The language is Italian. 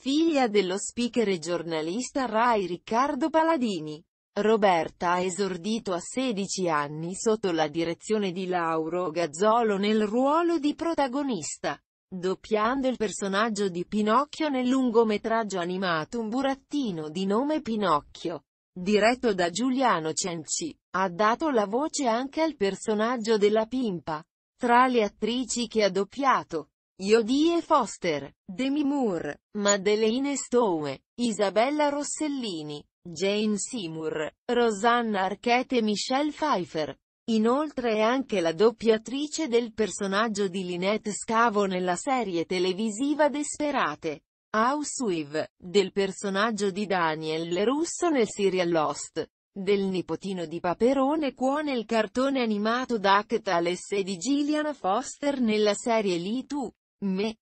Figlia dello speaker e giornalista Rai Riccardo Paladini. Roberta ha esordito a 16 anni sotto la direzione di Lauro Gazzolo nel ruolo di protagonista, doppiando il personaggio di Pinocchio nel lungometraggio animato Un burattino di nome Pinocchio, diretto da Giuliano Cenci. Ha dato la voce anche al personaggio della Pimpa. Tra le attrici che ha doppiato, Jodie Foster, Demi Moore, Madeleine Stowe, Isabella Rossellini, Jane Seymour, Rosanna Arquette e Michelle Pfeiffer. Inoltre è anche la doppiatrice del personaggio di Lynette Scavo nella serie televisiva Desperate. Housewife, del personaggio di Daniel Lerusso nel serial Lost, del nipotino di Paperone Cuo nel cartone animato Ducktales e di Gillian Foster nella serie Lee 2. Mais.